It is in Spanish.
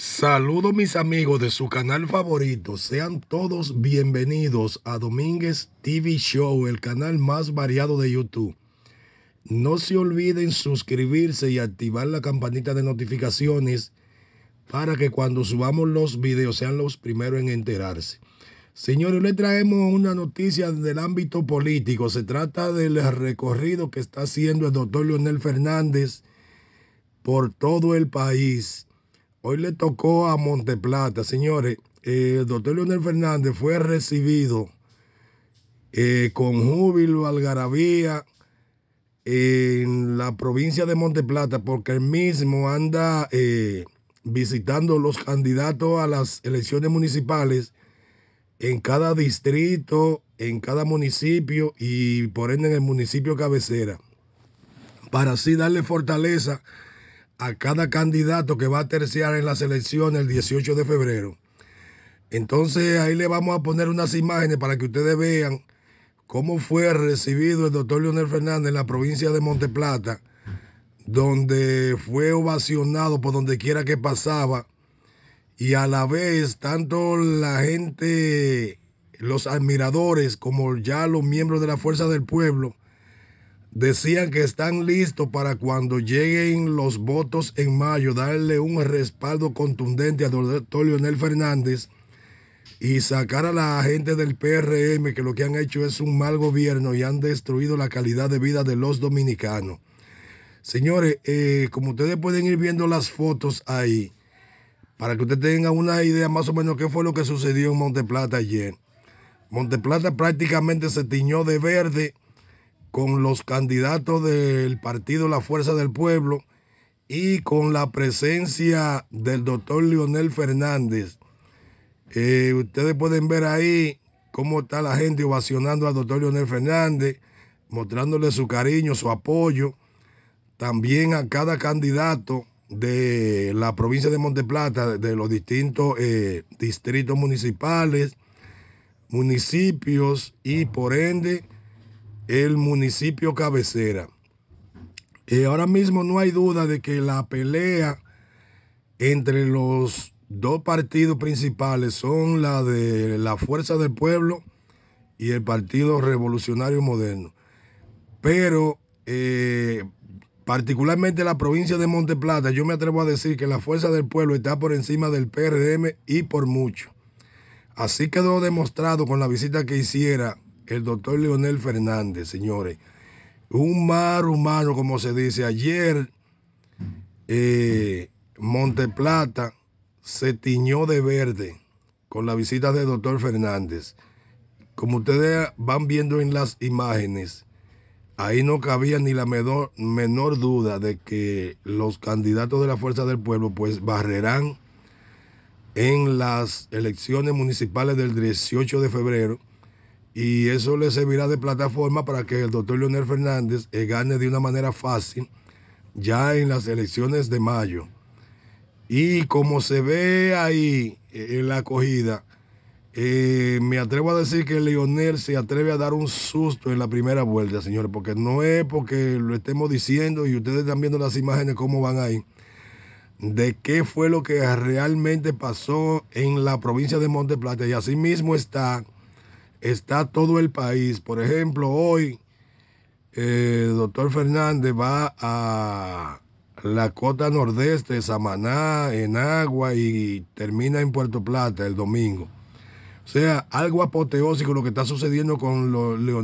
Saludos mis amigos de su canal favorito. Sean todos bienvenidos a Domínguez TV Show, el canal más variado de YouTube. No se olviden suscribirse y activar la campanita de notificaciones para que cuando subamos los videos sean los primeros en enterarse. Señores, les traemos una noticia del ámbito político. Se trata del recorrido que está haciendo el doctor Leonel Fernández por todo el país Hoy le tocó a Monteplata, señores. el doctor Leonel Fernández fue recibido eh, con júbilo, algarabía, en la provincia de Monteplata, porque él mismo anda eh, visitando los candidatos a las elecciones municipales en cada distrito, en cada municipio y por ende en el municipio cabecera, para así darle fortaleza a cada candidato que va a terciar en las elecciones el 18 de febrero. Entonces ahí le vamos a poner unas imágenes para que ustedes vean cómo fue recibido el doctor Leonel Fernández en la provincia de Monteplata, donde fue ovacionado por donde quiera que pasaba y a la vez tanto la gente, los admiradores como ya los miembros de la Fuerza del Pueblo, decían que están listos para cuando lleguen los votos en mayo darle un respaldo contundente a doctor Leonel Fernández y sacar a la gente del PRM que lo que han hecho es un mal gobierno y han destruido la calidad de vida de los dominicanos. Señores, eh, como ustedes pueden ir viendo las fotos ahí, para que ustedes tengan una idea más o menos qué fue lo que sucedió en Monteplata ayer. Monteplata prácticamente se tiñó de verde con los candidatos del partido La Fuerza del Pueblo y con la presencia del doctor Leonel Fernández. Eh, ustedes pueden ver ahí cómo está la gente ovacionando al doctor Leonel Fernández, mostrándole su cariño, su apoyo, también a cada candidato de la provincia de Monteplata, de los distintos eh, distritos municipales, municipios y por ende el municipio cabecera. ahora mismo no hay duda de que la pelea entre los dos partidos principales son la de la Fuerza del Pueblo y el Partido Revolucionario Moderno. Pero eh, particularmente la provincia de Monte Plata... yo me atrevo a decir que la Fuerza del Pueblo está por encima del PRM y por mucho. Así quedó demostrado con la visita que hiciera el doctor Leonel Fernández, señores. Un mar humano, como se dice. Ayer, eh, Monteplata se tiñó de verde con la visita del doctor Fernández. Como ustedes van viendo en las imágenes, ahí no cabía ni la menor, menor duda de que los candidatos de la Fuerza del Pueblo pues barrerán en las elecciones municipales del 18 de febrero y eso le servirá de plataforma para que el doctor Leonel Fernández eh, gane de una manera fácil ya en las elecciones de mayo. Y como se ve ahí eh, en la acogida, eh, me atrevo a decir que Leonel se atreve a dar un susto en la primera vuelta, señores, porque no es porque lo estemos diciendo y ustedes están viendo las imágenes cómo van ahí, de qué fue lo que realmente pasó en la provincia de Monte Plata. Y así mismo está está todo el país. Por ejemplo, hoy el eh, doctor Fernández va a la cota nordeste, Samaná, en agua y termina en Puerto Plata el domingo. O sea, algo apoteósico lo que está sucediendo con los leones.